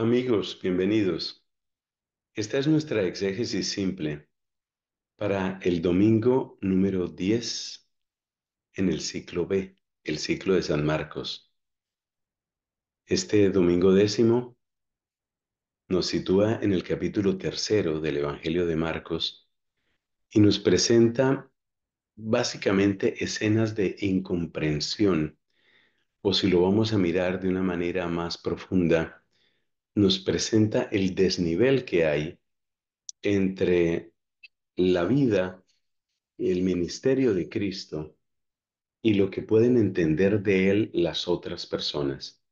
Amigos, bienvenidos. Esta es nuestra exégesis simple para el domingo número 10 en el ciclo B, el ciclo de San Marcos. Este domingo décimo nos sitúa en el capítulo tercero del Evangelio de Marcos y nos presenta básicamente escenas de incomprensión, o si lo vamos a mirar de una manera más profunda, nos presenta el desnivel que hay entre la vida y el ministerio de Cristo y lo que pueden entender de él las otras personas,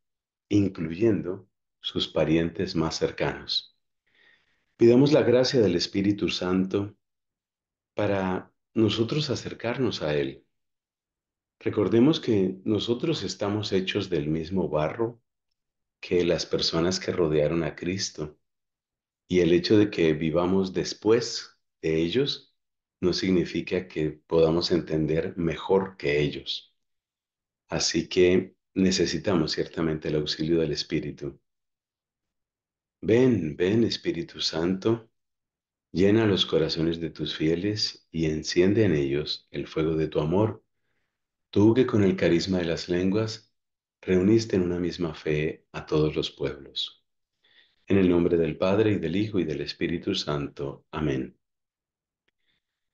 incluyendo sus parientes más cercanos. Pidamos la gracia del Espíritu Santo para nosotros acercarnos a Él. Recordemos que nosotros estamos hechos del mismo barro que las personas que rodearon a Cristo. Y el hecho de que vivamos después de ellos no significa que podamos entender mejor que ellos. Así que necesitamos ciertamente el auxilio del Espíritu. Ven, ven Espíritu Santo, llena los corazones de tus fieles y enciende en ellos el fuego de tu amor. Tú que con el carisma de las lenguas reuniste en una misma fe a todos los pueblos. En el nombre del Padre y del Hijo y del Espíritu Santo. Amén.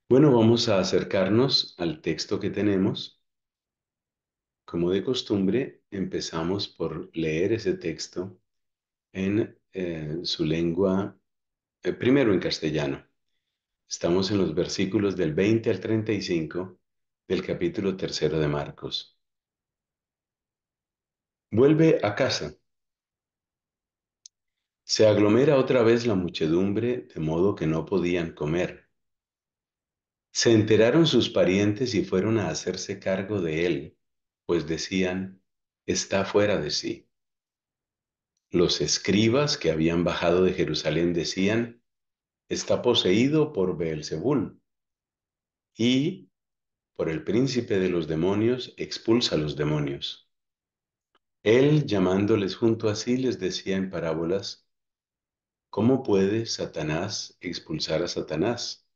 Bueno, vamos a acercarnos al texto que tenemos. Como de costumbre, empezamos por leer ese texto en eh, su lengua, eh, primero en castellano. Estamos en los versículos del 20 al 35 del capítulo tercero de Marcos. Vuelve a casa. Se aglomera otra vez la muchedumbre, de modo que no podían comer. Se enteraron sus parientes y fueron a hacerse cargo de él, pues decían, está fuera de sí. Los escribas que habían bajado de Jerusalén decían, está poseído por Beelzebul y por el príncipe de los demonios expulsa a los demonios. Él, llamándoles junto a sí, les decía en parábolas, ¿cómo puede Satanás expulsar a Satanás?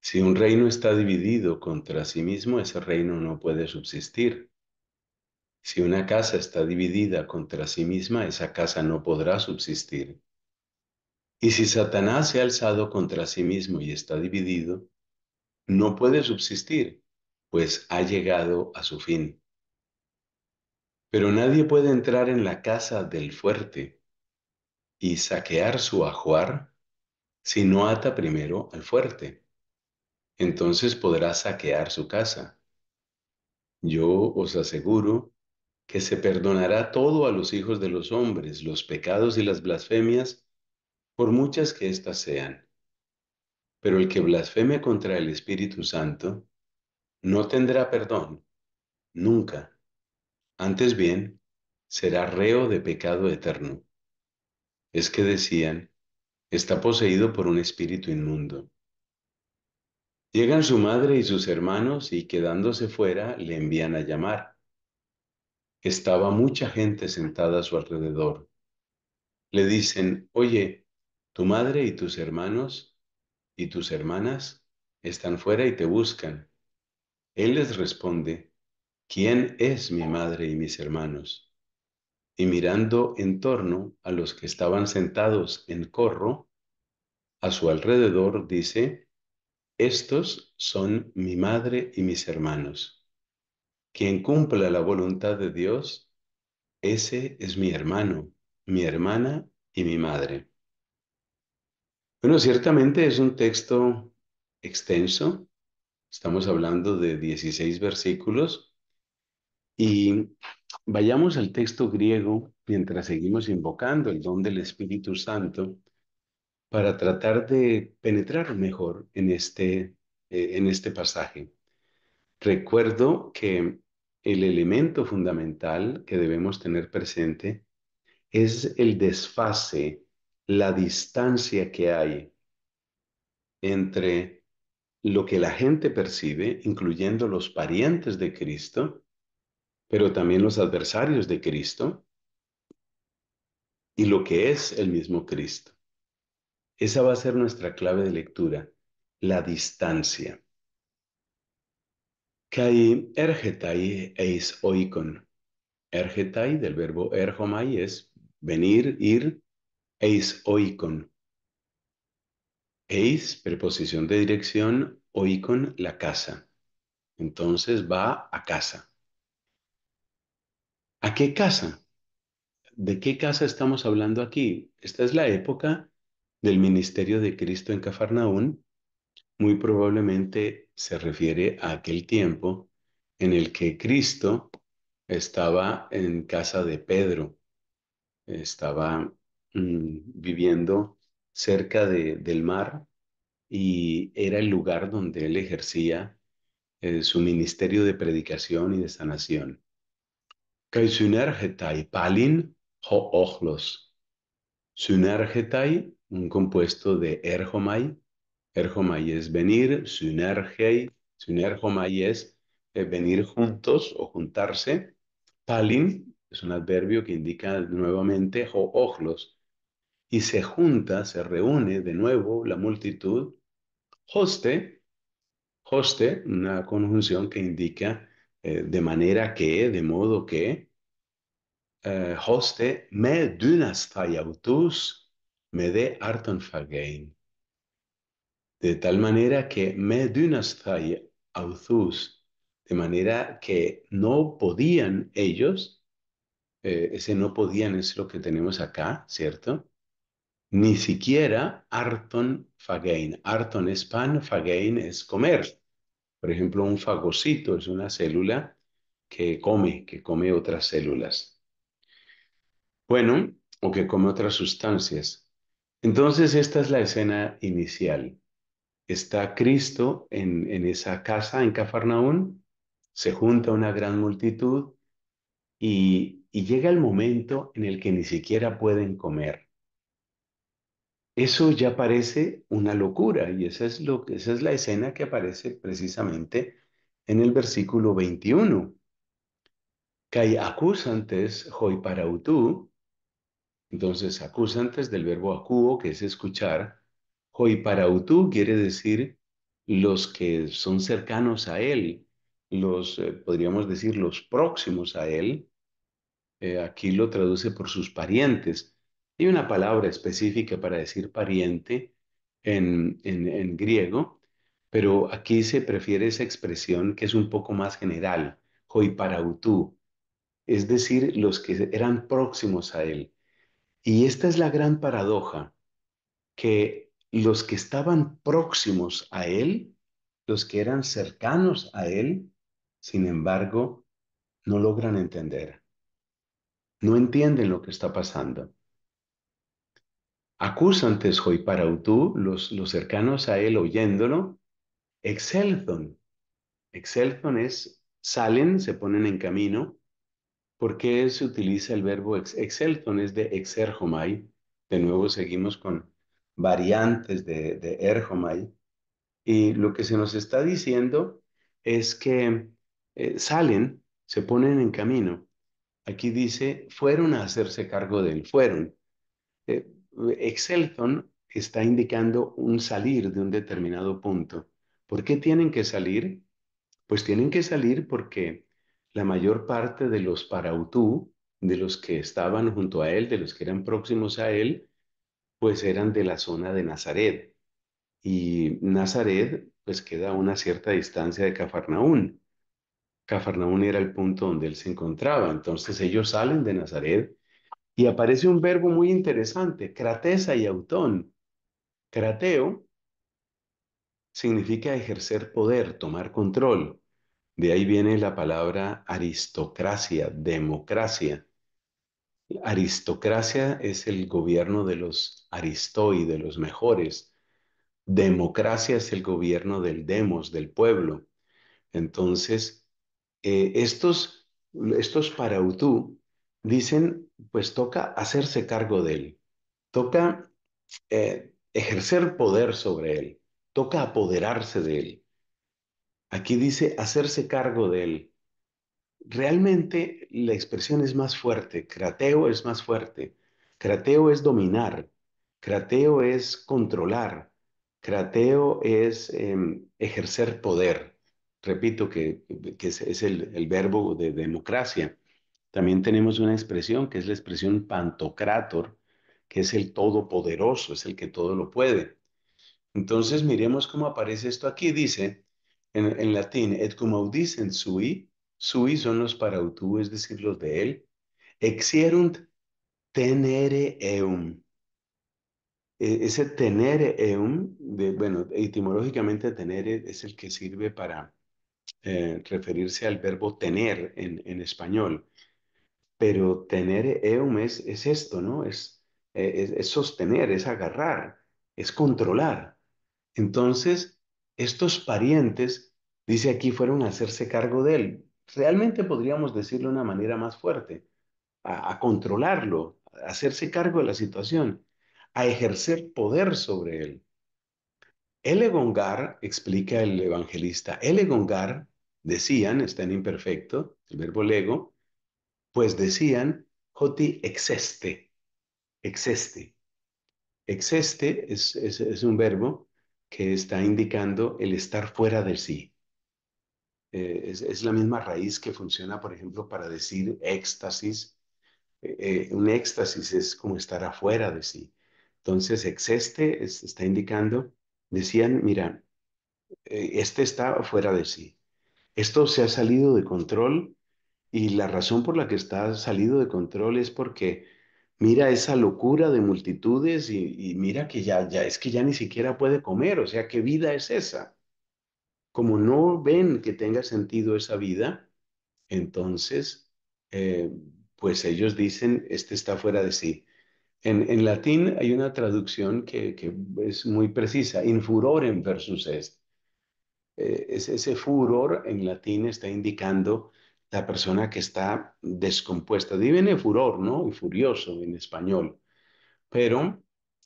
Si un reino está dividido contra sí mismo, ese reino no puede subsistir. Si una casa está dividida contra sí misma, esa casa no podrá subsistir. Y si Satanás se ha alzado contra sí mismo y está dividido, no puede subsistir, pues ha llegado a su fin. Pero nadie puede entrar en la casa del fuerte y saquear su ajuar si no ata primero al fuerte. Entonces podrá saquear su casa. Yo os aseguro que se perdonará todo a los hijos de los hombres, los pecados y las blasfemias, por muchas que éstas sean. Pero el que blasfeme contra el Espíritu Santo no tendrá perdón, nunca antes bien, será reo de pecado eterno. Es que decían, está poseído por un espíritu inmundo. Llegan su madre y sus hermanos y quedándose fuera le envían a llamar. Estaba mucha gente sentada a su alrededor. Le dicen, oye, tu madre y tus hermanos y tus hermanas están fuera y te buscan. Él les responde, ¿quién es mi madre y mis hermanos? Y mirando en torno a los que estaban sentados en corro, a su alrededor dice, estos son mi madre y mis hermanos. Quien cumpla la voluntad de Dios, ese es mi hermano, mi hermana y mi madre. Bueno, ciertamente es un texto extenso. Estamos hablando de 16 versículos y vayamos al texto griego mientras seguimos invocando el don del Espíritu Santo para tratar de penetrar mejor en este, eh, en este pasaje. Recuerdo que el elemento fundamental que debemos tener presente es el desfase, la distancia que hay entre lo que la gente percibe, incluyendo los parientes de Cristo, pero también los adversarios de Cristo y lo que es el mismo Cristo. Esa va a ser nuestra clave de lectura, la distancia. Kai ergetai eis oikon. Ergetai del verbo erjomai es venir, ir, eis oikon. Eis, preposición de dirección, oikon, la casa. Entonces va a casa. ¿A qué casa? ¿De qué casa estamos hablando aquí? Esta es la época del ministerio de Cristo en Cafarnaún. Muy probablemente se refiere a aquel tiempo en el que Cristo estaba en casa de Pedro, estaba mm, viviendo cerca del mar y era el lugar donde él ejercía eh, su ministerio de predicación y de sanación. Kai synergetai palin ho Sunergetai, un compuesto de Erjomai. Erjomai es venir, synergei, synergomai es eh, venir juntos o juntarse. Palin es un adverbio que indica nuevamente ho Y se junta, se reúne de nuevo la multitud. Hoste, hoste, una conjunción que indica eh, de manera que, de modo que, eh, hoste me autus me de fagein. De tal manera que me autus, de manera que no podían ellos, eh, ese no podían es lo que tenemos acá, ¿cierto? Ni siquiera arton fagein. Arton es pan, fagein es comer. Por ejemplo, un fagocito es una célula que come, que come otras células. Bueno, o que come otras sustancias. Entonces, esta es la escena inicial. Está Cristo en, esa casa en Cafarnaún, se junta una gran multitud y llega el momento en el que ni siquiera pueden comer. Eso ya parece una locura y esa es, lo, esa es la escena que aparece precisamente en el versículo 21. Kai acusantes hoi entonces acusantes del verbo acuo, que es escuchar, hoi parautú quiere decir los que son cercanos a él, los, eh, podríamos decir, los próximos a él, eh, aquí lo traduce por sus parientes, hay una palabra específica para decir pariente en, griego, pero aquí se prefiere esa expresión que es un poco más general, parautú, es decir, los que eran próximos a él. Y esta es la gran paradoja, que los que estaban próximos a él, los que eran cercanos a él, sin embargo, no logran entender. No entienden lo que está pasando acusantes para los, los cercanos a él oyéndolo, excelton. Excelton es salen, se ponen en camino. ¿Por qué se utiliza el verbo excelton? Es de exerjomai. De nuevo seguimos con variantes de, de erjomai. Y lo que se nos está diciendo es que eh, salen, se ponen en camino. Aquí dice, fueron a hacerse cargo de él, fueron. Eh, Excelton está indicando un salir de un determinado punto. ¿Por qué tienen que salir? Pues tienen que salir porque la mayor parte de los parautú, de los que estaban junto a él, de los que eran próximos a él, pues eran de la zona de Nazaret. Y Nazaret pues queda a una cierta distancia de Cafarnaún. Cafarnaún era el punto donde él se encontraba. Entonces ellos salen de Nazaret y aparece un verbo muy interesante, cratesa y autón. Crateo significa ejercer poder, tomar control. De ahí viene la palabra aristocracia, democracia. Aristocracia es el gobierno de los aristoi, de los mejores. Democracia es el gobierno del demos, del pueblo. Entonces, eh, estos, estos parautú dicen, pues toca hacerse cargo de él, toca eh, ejercer poder sobre él, toca apoderarse de él. Aquí dice hacerse cargo de él. Realmente la expresión es más fuerte, crateo es más fuerte, crateo es dominar, crateo es controlar, crateo es em, ejercer poder. Repito que, es, el, verbo de democracia. También tenemos una expresión que es la expresión pantocrator, que es el todopoderoso, es el que todo lo puede. Entonces miremos cómo aparece esto aquí. Dice en, latín, et cum audicent sui, sui son los para es decir, los de él, exierunt tenere eum. E, ese tenere eum, bueno, etimológicamente tenere es el que sirve para eh, referirse al verbo tener en español. Pero tener EUM es, esto, ¿no? E, es, sostener, es agarrar, es controlar. Entonces, estos parientes, dice aquí, fueron a hacerse cargo de él. Realmente podríamos decirlo de una manera más fuerte, a, a controlarlo, a hacerse cargo de la situación, a ejercer poder sobre él. Elegongar, explica el evangelista, Elegongar, decían, está en imperfecto, el verbo lego, pues decían, Joti exeste, exeste. Exeste es, un verbo que está indicando el estar fuera de sí. Eh, es, la misma raíz que funciona, por ejemplo, para decir éxtasis. Eh, eh, un éxtasis es como estar afuera de sí. Entonces, exeste está indicando, decían, mira, este está fuera de sí. Esto se ha salido de control y la razón por la que está salido de control es porque mira esa locura de multitudes y, mira que ya, ya es que ya ni siquiera puede comer, o sea, ¿qué vida es esa? Como no ven que tenga sentido esa vida, entonces, eh, pues ellos dicen, este está fuera de sí. En, latín hay una traducción que, es muy precisa, in en versus est. Eh, ese, ese furor en latín está indicando la persona que está descompuesta. De furor, ¿no? Furioso en español. Pero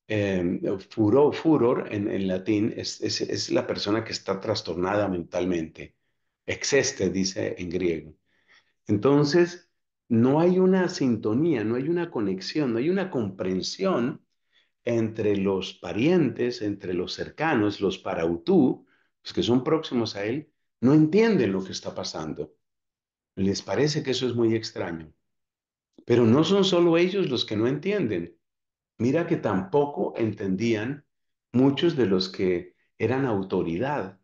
em, furor, furor en, latín es, es, la persona que está trastornada mentalmente. Exeste, dice en griego. Entonces, no hay una sintonía, no hay una conexión, no hay una comprensión entre los parientes, entre los cercanos, los parautú, los que son próximos a él, no entienden lo que está pasando. Les parece que eso es muy extraño. Pero no son solo ellos los que no entienden. Mira que tampoco entendían muchos de los que eran autoridad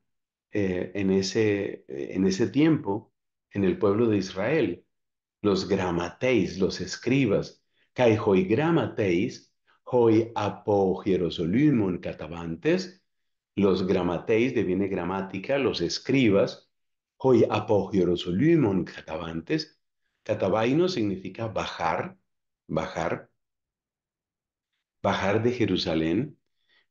eh, en, ese, eh, en ese tiempo en el pueblo de Israel. Los gramateis, los escribas. Kai hoi gramateis, hoi apo Los gramateis, deviene gramática, los escribas Hoy apogiorosolimon catabantes. Catabaino significa bajar, bajar, bajar de Jerusalén.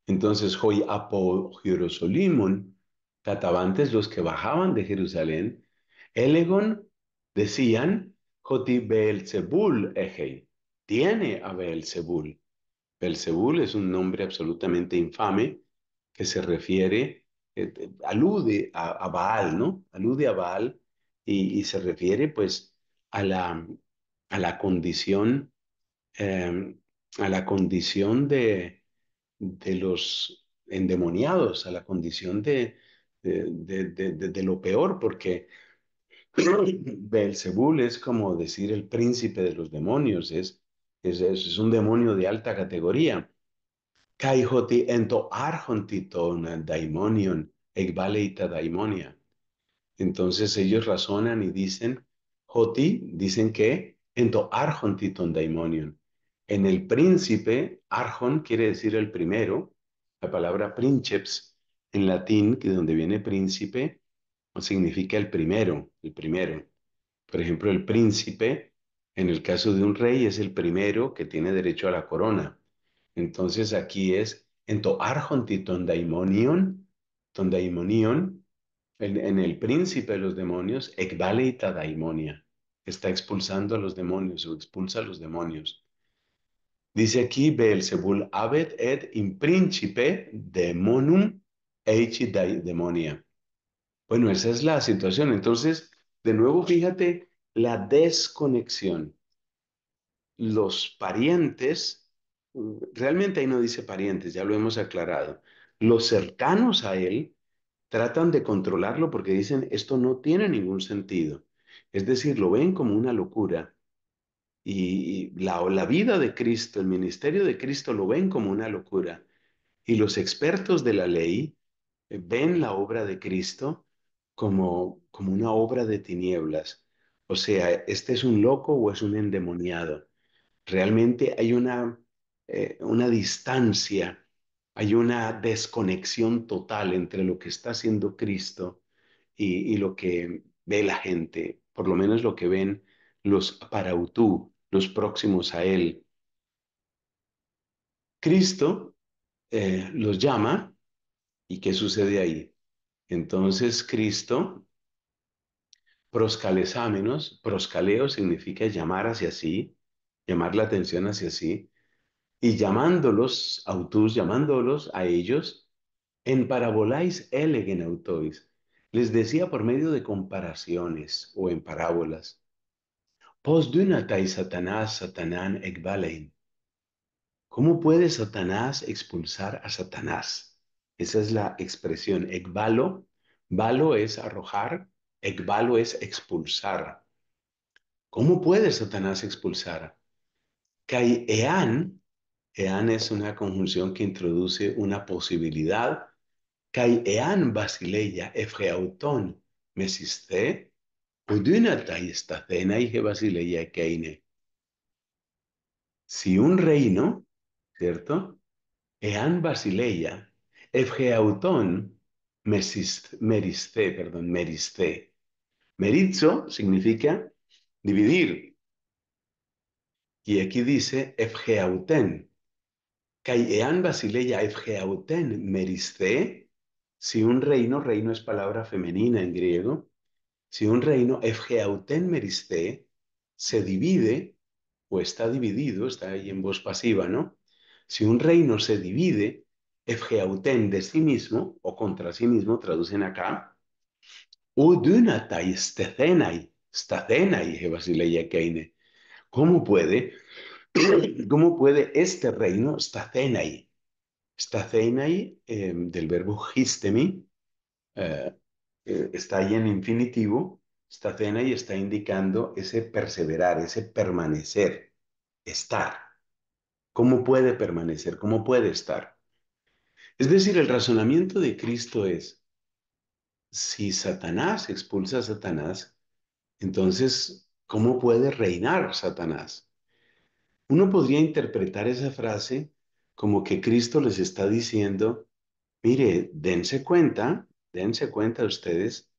Entonces, hoy apogiorosolimon, catabantes los que bajaban de Jerusalén, Elegon decían, joti Beelzebul egei, tiene a Beelzebul. Beelzebul es un nombre absolutamente infame que se refiere a eh, eh, alude a, Baal, ¿no? Alude a Baal y, se refiere pues a la, a la condición, eh, a la condición de, de los endemoniados, a la condición de, de, lo peor, porque Belzebul es como decir el príncipe de los demonios, es, es un demonio de alta categoría ento Entonces ellos razonan y dicen, hoti, dicen que ento En el príncipe, arjon quiere decir el primero, la palabra princeps en latín, que donde viene príncipe, significa el primero, el primero. Por ejemplo, el príncipe, en el caso de un rey, es el primero que tiene derecho a la corona. Entonces aquí es ento daimonion, en, el príncipe de los demonios, está expulsando a los demonios o expulsa a los demonios. Dice aquí, Sebul abet et in príncipe demonum eichi daimonia. Bueno, esa es la situación. Entonces, de nuevo, fíjate la desconexión. Los parientes realmente ahí no dice parientes, ya lo hemos aclarado. Los cercanos a él tratan de controlarlo porque dicen, esto no tiene ningún sentido. Es decir, lo ven como una locura. Y la, la vida de Cristo, el ministerio de Cristo lo ven como una locura. Y los expertos de la ley eh, ven la obra de Cristo como, como una obra de tinieblas. O sea, este es un loco o es un endemoniado. Realmente hay una eh, una distancia, hay una desconexión total entre lo que está haciendo Cristo y, lo que ve la gente, por lo menos lo que ven los parautú, los próximos a Él. Cristo eh, los llama y ¿qué sucede ahí? Entonces Cristo, proscalesámenos, proscaleo significa llamar hacia sí, llamar la atención hacia sí, y llamándolos, autus, llamándolos a ellos, en parabolais elegen autois, les decía por medio de comparaciones o en parábolas. Pos dunatai Satanás Satanán ¿Cómo puede Satanás expulsar a Satanás? Esa es la expresión ekbalo. Balo es arrojar, ekbalo es expulsar. ¿Cómo puede Satanás expulsar? Kai ean Ean es una conjunción que introduce una posibilidad. Kai ean basileia efreauton mesiste esta cena y basileia keine. Si un reino, ¿cierto? Ean basileia efreauton meriste, perdón, meriste. Meritzo significa dividir. Y aquí dice efgeauten, ean Basileia Efgeauten si un reino, reino es palabra femenina en griego, si un reino Efgeauten se divide o está dividido, está ahí en voz pasiva, ¿no? Si un reino se divide, Efgeauten de sí mismo o contra sí mismo, traducen acá, Udunatai stathenai, e Basileia Keine. ¿Cómo puede ¿Cómo puede este reino, esta Zenai, em, del verbo histemi, eh, eh, está ahí en infinitivo, esta y está indicando ese perseverar, ese permanecer, estar. ¿Cómo puede permanecer? ¿Cómo puede estar? Es decir, el razonamiento de Cristo es, si Satanás expulsa a Satanás, entonces, ¿cómo puede reinar Satanás? Uno podría interpretar esa frase como que Cristo les está diciendo, mire, dense cuenta, dense cuenta ustedes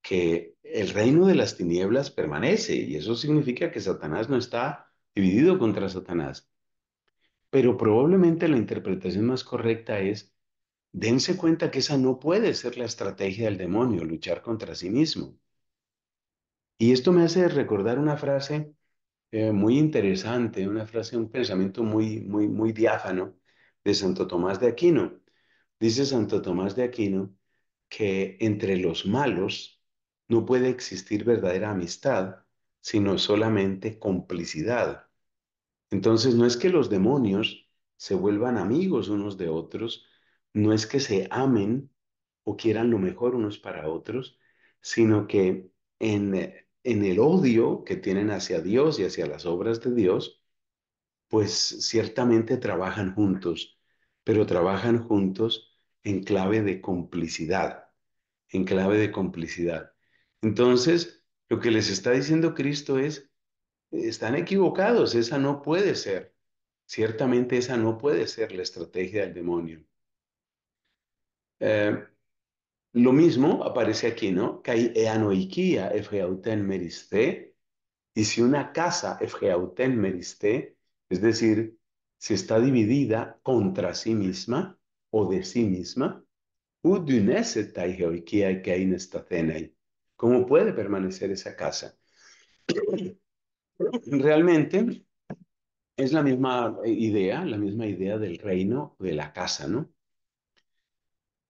que el reino de las tinieblas permanece y eso significa que Satanás no está dividido contra Satanás. Pero probablemente la interpretación más correcta es, dense cuenta que esa no puede ser la estrategia del demonio, luchar contra sí mismo. Y esto me hace recordar una frase eh, muy interesante, una frase, un pensamiento muy, muy, muy diáfano de Santo Tomás de Aquino. Dice Santo Tomás de Aquino que entre los malos no puede existir verdadera amistad, sino solamente complicidad. Entonces no es que los demonios se vuelvan amigos unos de otros, no es que se amen o quieran lo mejor unos para otros, sino que en eh, en el odio que tienen hacia Dios y hacia las obras de Dios, pues ciertamente trabajan juntos, pero trabajan juntos en clave de complicidad, en clave de complicidad. Entonces, lo que les está diciendo Cristo es, están equivocados, esa no puede ser. Ciertamente esa no puede ser la estrategia del demonio. Eh, lo mismo aparece aquí, ¿no? hay eanoikia efreauten meriste. Y si una casa efreauten meriste, es decir, si está dividida contra sí misma o de sí misma, ¿cómo puede permanecer esa casa? Realmente es la misma idea, la misma idea del reino de la casa, ¿no?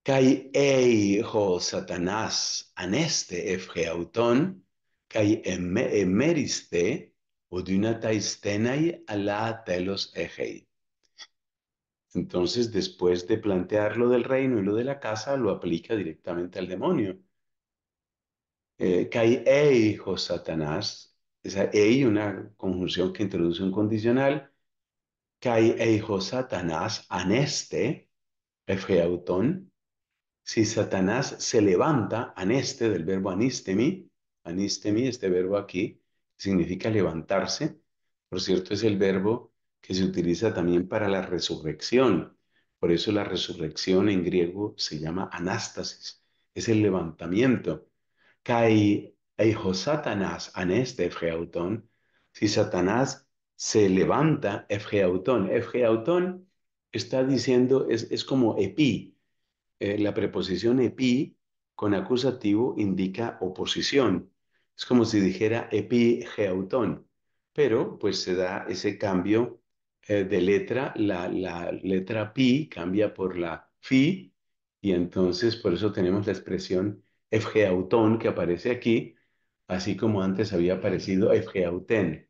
Kai ei ho Satanás aneste efgeautón, kai emeriste odunataistenai ala telos egei. Entonces, después de plantear lo del reino y lo de la casa, lo aplica directamente al demonio. Eh, kai ei ho Satanás, esa ei, una conjunción que introduce un condicional, kai ei ho Satanás aneste efgeautón, si Satanás se levanta, aneste, del verbo anistemi, anistemi, este verbo aquí, significa levantarse, por cierto, es el verbo que se utiliza también para la resurrección. Por eso la resurrección en griego se llama anástasis, es el levantamiento. Kai eijo Satanás aneste efgeautón, si Satanás se levanta efgeautón. Efgeautón está diciendo, es, es como epi, eh, la preposición epi con acusativo indica oposición. Es como si dijera epi geautón. pero pues se da ese cambio eh, de letra, la, letra pi cambia por la fi, y entonces por eso tenemos la expresión efgeautón que aparece aquí, así como antes había aparecido fgeauten.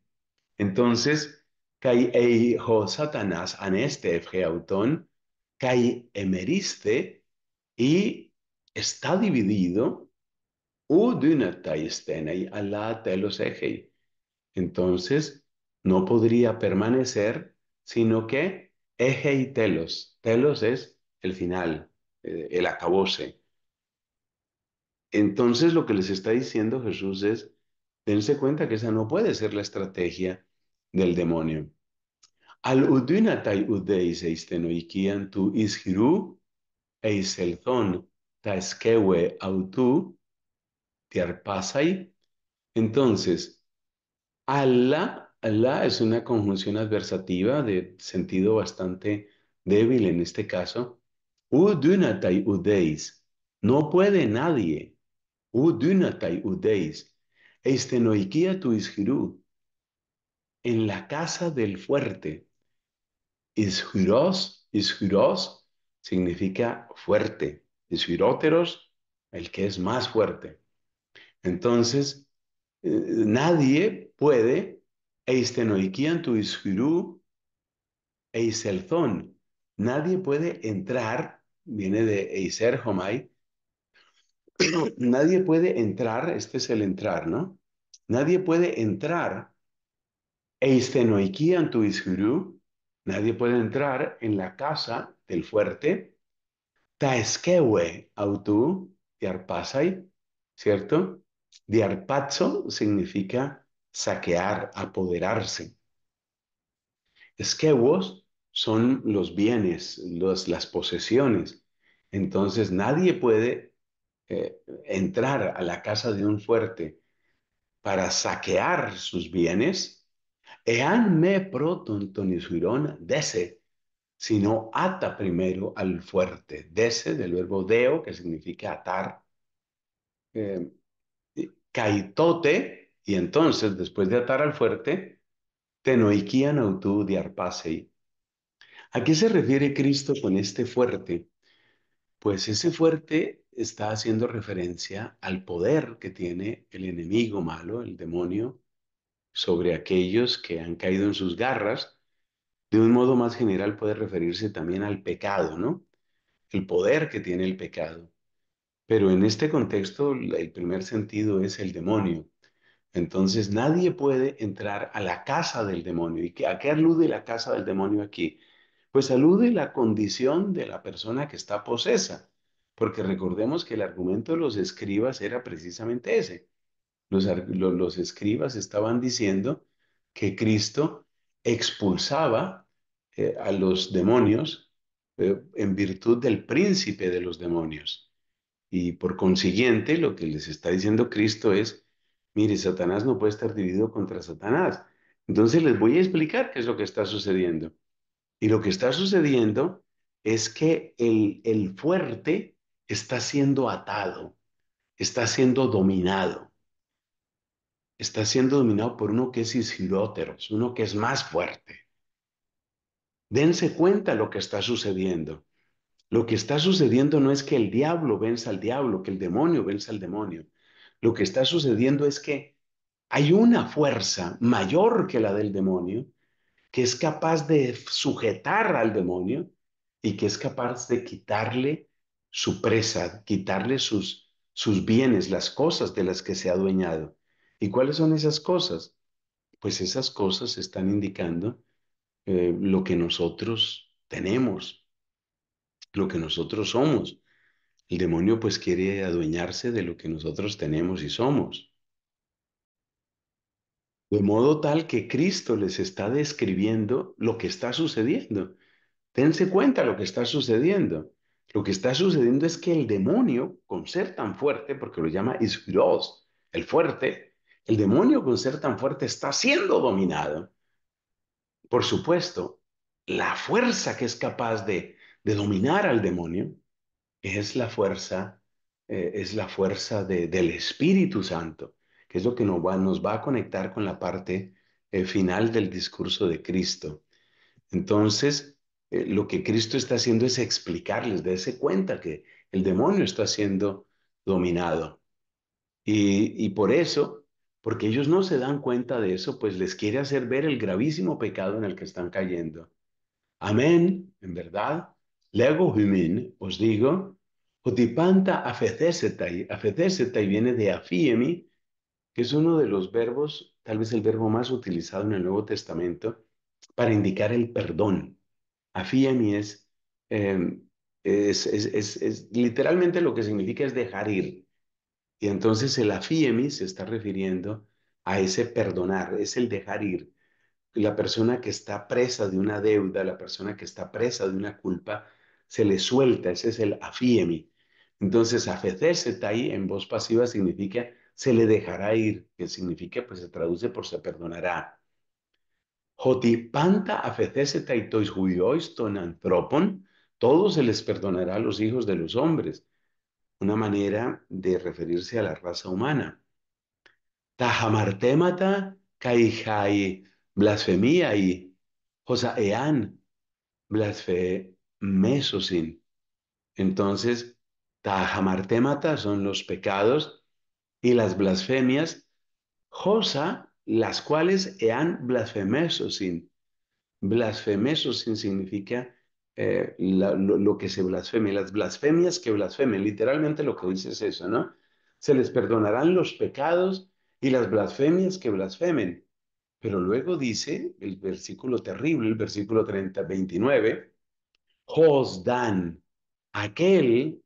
Entonces, kai eijo satanás aneste fgeautón, kai emeriste y está dividido. Entonces, no podría permanecer, sino que eje telos. Telos es el final, eh, el acabose. Entonces, lo que les está diciendo Jesús es, dense cuenta que esa no puede ser la estrategia del demonio. Al udunatai tu ishiru eiselzón Taeskewe, autú, tiarpasai. Entonces, Allah, Allah es una conjunción adversativa de sentido bastante débil en este caso. Udunatai udeis, no puede nadie. Udunatai udeis, estenoikia tu ishiru en la casa del fuerte. Ishiros ishiros significa fuerte. Y el que es más fuerte. Entonces, eh, nadie puede eistenoikian tu ishiru eiselzón. Nadie puede entrar, viene de eiser nadie puede entrar, este es el entrar, ¿no? Nadie puede entrar eistenoikian tu ishiru, nadie puede entrar en la casa del fuerte, ta autú autu, ¿cierto? Diarpazo significa saquear, apoderarse. Esquewos son los bienes, las posesiones. Entonces nadie puede eh, entrar a la casa de un fuerte para saquear sus bienes. Ean me proton tonisuirón dese sino ata primero al fuerte. Dese del verbo deo, que significa atar. Eh, y entonces, después de atar al fuerte, tenoikian diarpasei. ¿A qué se refiere Cristo con este fuerte? Pues ese fuerte está haciendo referencia al poder que tiene el enemigo malo, el demonio, sobre aquellos que han caído en sus garras de un modo más general puede referirse también al pecado, ¿no? El poder que tiene el pecado. Pero en este contexto el primer sentido es el demonio. Entonces nadie puede entrar a la casa del demonio. ¿Y a qué alude la casa del demonio aquí? Pues alude la condición de la persona que está posesa. Porque recordemos que el argumento de los escribas era precisamente ese. Los, los escribas estaban diciendo que Cristo expulsaba eh, a los demonios eh, en virtud del príncipe de los demonios. Y por consiguiente, lo que les está diciendo Cristo es, mire, Satanás no puede estar dividido contra Satanás. Entonces les voy a explicar qué es lo que está sucediendo. Y lo que está sucediendo es que el, fuerte está siendo atado, está siendo dominado. Está siendo dominado por uno que es isgiróteros, uno que es más fuerte. Dense cuenta lo que está sucediendo. Lo que está sucediendo no es que el diablo venza al diablo, que el demonio vence al demonio. Lo que está sucediendo es que hay una fuerza mayor que la del demonio que es capaz de sujetar al demonio y que es capaz de quitarle su presa, quitarle sus, bienes, las cosas de las que se ha adueñado. ¿Y cuáles son esas cosas? Pues esas cosas están indicando eh, lo que nosotros tenemos, lo que nosotros somos. El demonio pues quiere adueñarse de lo que nosotros tenemos y somos. De modo tal que Cristo les está describiendo lo que está sucediendo. Tense cuenta lo que está sucediendo. Lo que está sucediendo es que el demonio, con ser tan fuerte, porque lo llama Isfiros, el fuerte, el demonio con ser tan fuerte está siendo dominado por supuesto, la fuerza que es capaz de, dominar al demonio es la fuerza, eh, es la fuerza del Espíritu Santo, que es lo que nos va, a conectar con la parte eh, final del discurso de Cristo. Entonces, eh, lo que Cristo está haciendo es explicarles, darse cuenta que el demonio está siendo dominado. y por eso porque ellos no se dan cuenta de eso, pues les quiere hacer ver el gravísimo pecado en el que están cayendo. Amén, en verdad. Lego humin, os digo, otipanta y viene de afiemi, que es uno de los verbos, tal vez el verbo más utilizado en el Nuevo Testamento, para indicar el perdón. Afiemi em, es, es literalmente lo que significa es dejar ir y entonces el afiemi se está refiriendo a ese perdonar, es el dejar ir. La persona que está presa de una deuda, la persona que está presa de una culpa, se le suelta, ese es el afiemi. Entonces, ahí en voz pasiva significa se le dejará ir, que significa, pues se traduce por se perdonará. Jotipanta afeceseta y tois ton antropon, todo se les perdonará a los hijos de los hombres, una manera de referirse a la raza humana. Tajamartemata y blasfemia y josa ean blasfemesosin. Entonces, tajamartemata son los pecados y las blasfemias, josa, las cuales ean blasfemesosin. Blasfemesosin significa eh, lo, que se blasfeme, las blasfemias que blasfemen, literalmente lo que dice es eso, ¿no? Se les perdonarán los pecados y las blasfemias que blasfemen. Pero luego dice el versículo terrible, el versículo 30, 29, Josdan, aquel,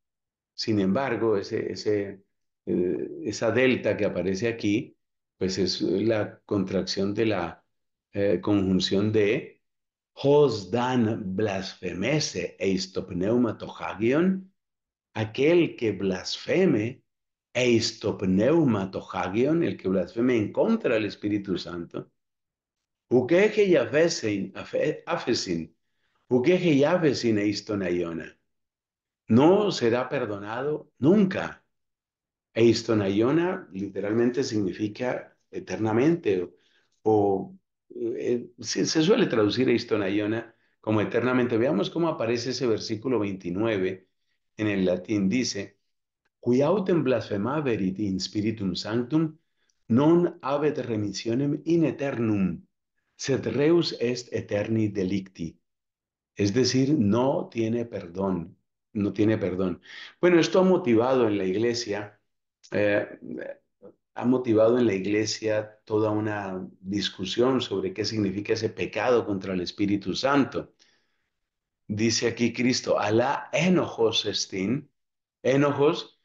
sin embargo, ese, ese, eh, esa delta que aparece aquí, pues es la contracción de la eh, conjunción de Jos dan blasfemese eistopneumatohagion, aquel que blasfeme eistopneumatohagion, el que blasfeme en contra del Espíritu Santo, ukeje yafesin, afesin, no será perdonado nunca. Eistonayona literalmente significa eternamente o eh, se, suele traducir esto en iona como eternamente. Veamos cómo aparece ese versículo 29 en el latín. Dice, qui autem blasfemaverit in spiritum sanctum, non habet remissionem in eternum, sed reus est eterni delicti. Es decir, no tiene perdón, no tiene perdón. Bueno, esto ha motivado en la iglesia eh, ha motivado en la iglesia toda una discusión sobre qué significa ese pecado contra el Espíritu Santo. Dice aquí Cristo, Alá enojos estin. Enojos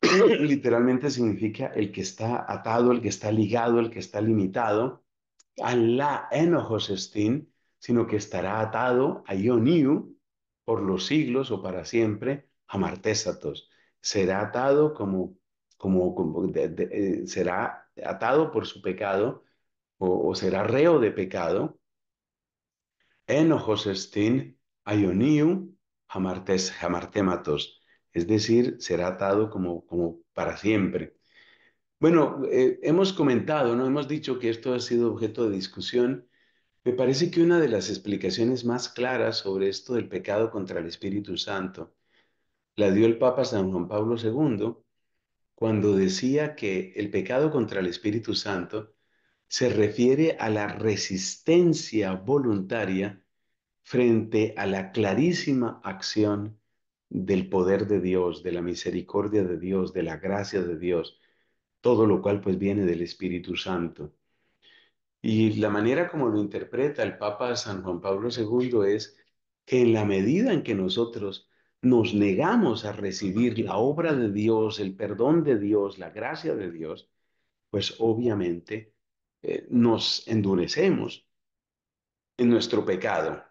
literalmente significa el que está atado, el que está ligado, el que está limitado. Alá enojos estin, sino que estará atado a Ioniu por los siglos o para siempre, a Martésatos. Será atado como como, eh, será atado por su pecado o, será reo de pecado. Enojos estin es decir, será atado como, como para siempre. Bueno, eh, hemos comentado, no hemos dicho que esto ha sido objeto de discusión. Me parece que una de las explicaciones más claras sobre esto del pecado contra el Espíritu Santo la dio el Papa San Juan Pablo II cuando decía que el pecado contra el Espíritu Santo se refiere a la resistencia voluntaria frente a la clarísima acción del poder de Dios, de la misericordia de Dios, de la gracia de Dios, todo lo cual pues viene del Espíritu Santo. Y la manera como lo interpreta el Papa San Juan Pablo II es que en la medida en que nosotros nos negamos a recibir la obra de Dios, el perdón de Dios, la gracia de Dios, pues obviamente eh, nos endurecemos en nuestro pecado,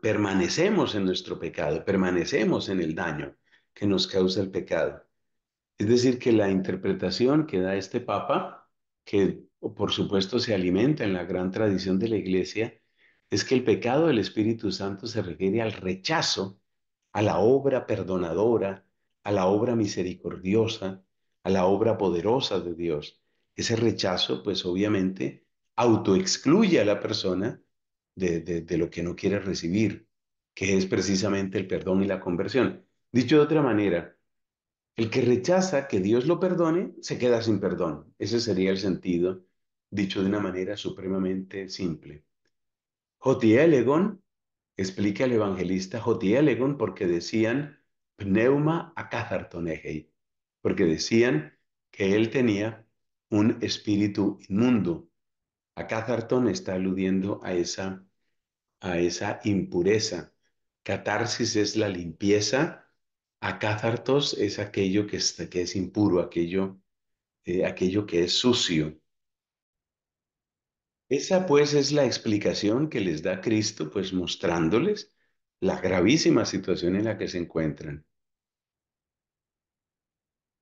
permanecemos en nuestro pecado, permanecemos en el daño que nos causa el pecado. Es decir, que la interpretación que da este Papa, que por supuesto se alimenta en la gran tradición de la Iglesia, es que el pecado del Espíritu Santo se refiere al rechazo a la obra perdonadora, a la obra misericordiosa, a la obra poderosa de Dios. Ese rechazo, pues obviamente, autoexcluye a la persona de, lo que no quiere recibir, que es precisamente el perdón y la conversión. Dicho de otra manera, el que rechaza que Dios lo perdone se queda sin perdón. Ese sería el sentido, dicho de una manera supremamente simple. J. elegon explica el evangelista Jotielegon porque decían pneuma eje porque decían que él tenía un espíritu inmundo. Catharton está aludiendo a esa, a esa impureza. Catarsis es la limpieza, cathartos es aquello que es, impuro, eh, aquello que es sucio. Esa pues es la explicación que les da Cristo, pues mostrándoles la gravísima situación en la que se encuentran.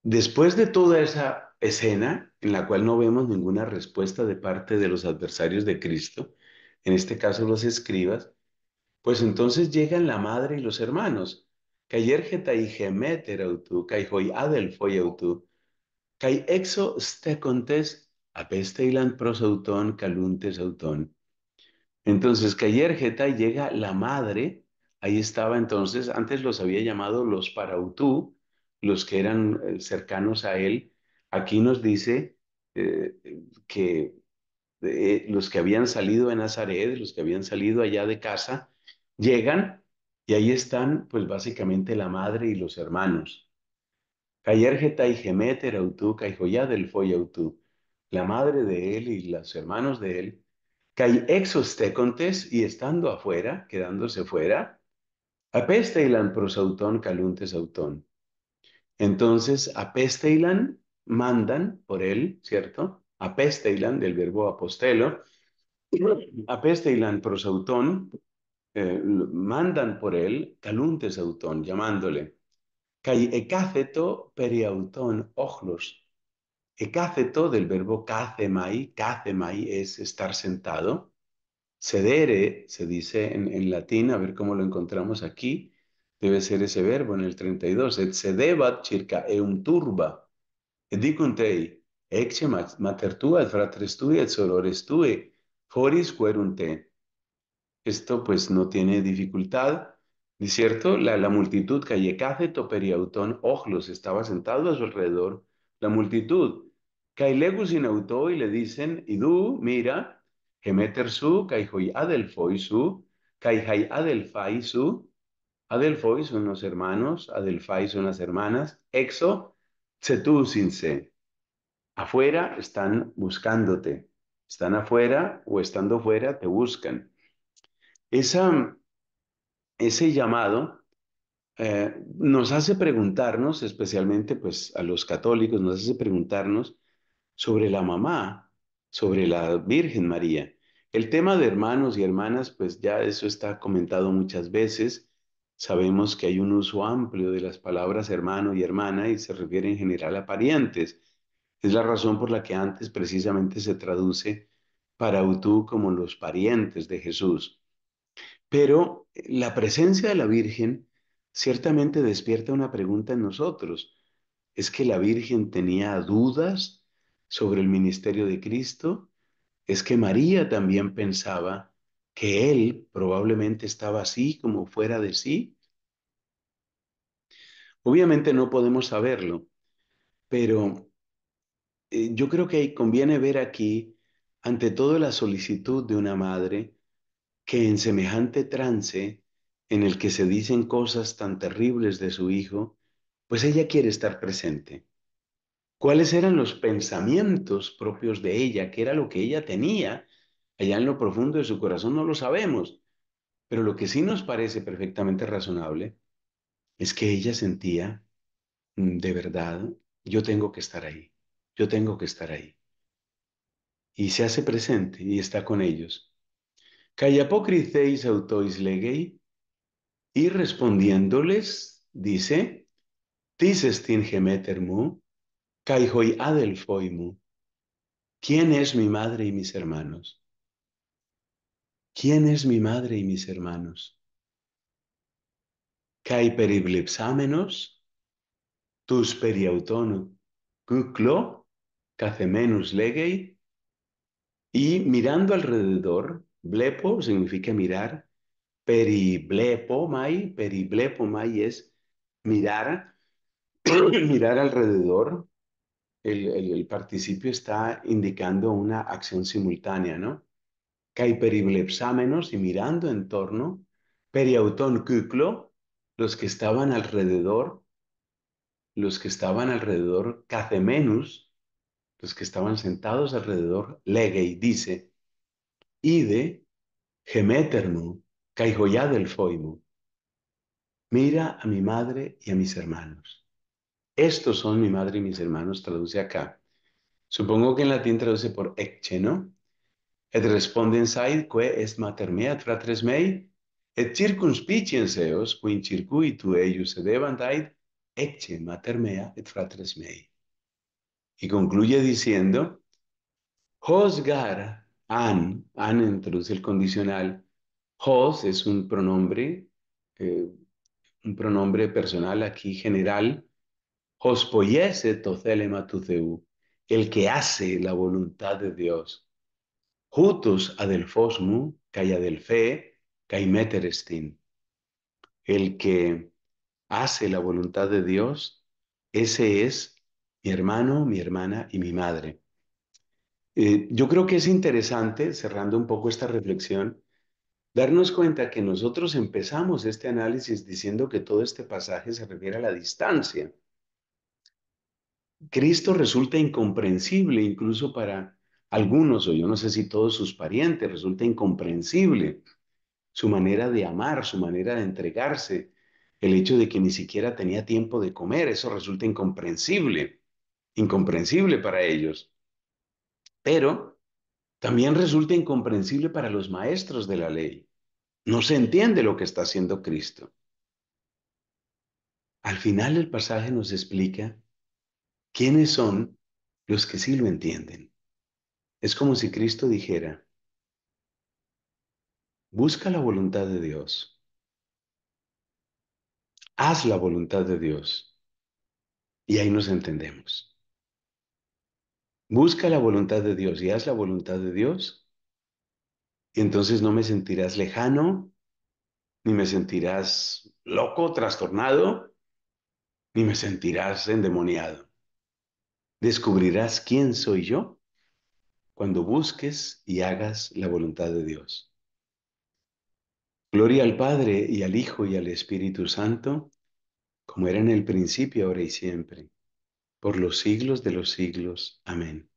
Después de toda esa escena en la cual no vemos ninguna respuesta de parte de los adversarios de Cristo, en este caso los escribas, pues entonces llegan la madre y los hermanos. Cayergeta y Gemeter exo te apesteilan prosautón, caluntes sautón. Entonces, que llega la madre, ahí estaba entonces, antes los había llamado los parautú, los que eran eh, cercanos a él. Aquí nos dice eh, que eh, los que habían salido en Nazaret, los que habían salido allá de casa, llegan y ahí están, pues básicamente la madre y los hermanos. Cayer Geta y Gemeter autú, caijoyá del la madre de él y los hermanos de él, que exostecontes y estando afuera, quedándose fuera, apesteilan prosautón caluntes autón. Entonces, apesteilan, mandan por él, ¿cierto? Apesteilan, del verbo apostelo, apesteilan prosautón, eh, mandan por él caluntes autón, llamándole. Cay ecáceto periautón ojlos Ecaceto, del verbo cacemai, cacemai es estar sentado. Cedere, se dice en, latín, a ver cómo lo encontramos aquí, debe ser ese verbo en el 32. Et cedebat circa eum turba, dicuntei, ecce mater et fratres tui, et sorores tui, foris querunte. Esto pues no tiene dificultad. cierto? La, multitud, calle caceto Periautón, Ojlos, estaba sentado a su alrededor. La multitud, y le dicen, Idu, mira, Gemeter su, Kaihoi Adelfoi su, Kaihai Adelfai su, Adelfoi son los hermanos, Adelfai son las hermanas, Exo, Tsetú se Afuera están buscándote, están afuera o estando fuera te buscan. Esa, ese llamado eh, nos hace preguntarnos, especialmente pues a los católicos, nos hace preguntarnos sobre la mamá, sobre la Virgen María. El tema de hermanos y hermanas, pues ya eso está comentado muchas veces. Sabemos que hay un uso amplio de las palabras hermano y hermana y se refiere en general a parientes. Es la razón por la que antes precisamente se traduce para Utú como los parientes de Jesús. Pero eh, la presencia de la Virgen ciertamente despierta una pregunta en nosotros. ¿Es que la Virgen tenía dudas, sobre el ministerio de Cristo es que María también pensaba que él probablemente estaba así como fuera de sí. Obviamente no podemos saberlo, pero eh, yo creo que conviene ver aquí, ante todo, la solicitud de una madre que en semejante trance en el que se dicen cosas tan terribles de su hijo, pues ella quiere estar presente cuáles eran los pensamientos propios de ella, qué era lo que ella tenía allá en lo profundo de su corazón, no lo sabemos. Pero lo que sí nos parece perfectamente razonable es que ella sentía, mm, de verdad, yo tengo que estar ahí, yo tengo que estar ahí. Y se hace presente y está con ellos. autois y respondiéndoles, dice, Caihoi Adelfoimu. ¿Quién es mi madre y mis hermanos? ¿Quién es mi madre y mis hermanos? Kai periblipsámenos, tus periautono, kuklo, cacemenus legei, y mirando alrededor, blepo significa mirar, periblepo mai, periblepo mai es mirar, mirar alrededor, el, participio está indicando una acción simultánea, ¿no? Cai y mirando en torno, periautón cuclo, los que estaban alrededor, los que estaban alrededor, cacemenus, los que estaban sentados alrededor, legei, dice, ide, gemeterno, caijoya mira a mi madre y a mis hermanos. Estos son mi madre y mis hermanos, traduce acá. Supongo que en latín traduce por ecce, ¿no? Et respondensaid que est mater mea fratres mei, et circunspiciens eos, quin circuitu eius ait ecce mater mea et fratres mei. Y concluye diciendo, hosgar an, an introduce el condicional, hos es un pronombre, eh, un pronombre personal aquí general, el que hace la voluntad de Dios. Jutus adelfosmu, fe, caimeterestin. El que hace la voluntad de Dios, ese es mi hermano, mi hermana y mi madre. Eh, yo creo que es interesante, cerrando un poco esta reflexión, darnos cuenta que nosotros empezamos este análisis diciendo que todo este pasaje se refiere a la distancia. Cristo resulta incomprensible incluso para algunos, o yo no sé si todos sus parientes, resulta incomprensible su manera de amar, su manera de entregarse, el hecho de que ni siquiera tenía tiempo de comer, eso resulta incomprensible, incomprensible para ellos. Pero también resulta incomprensible para los maestros de la ley. No se entiende lo que está haciendo Cristo. Al final el pasaje nos explica ¿Quiénes son los que sí lo entienden? Es como si Cristo dijera, busca la voluntad de Dios, haz la voluntad de Dios y ahí nos entendemos. Busca la voluntad de Dios y haz la voluntad de Dios y entonces no me sentirás lejano, ni me sentirás loco, trastornado, ni me sentirás endemoniado. Descubrirás quién soy yo cuando busques y hagas la voluntad de Dios. Gloria al Padre y al Hijo y al Espíritu Santo, como era en el principio, ahora y siempre, por los siglos de los siglos. Amén.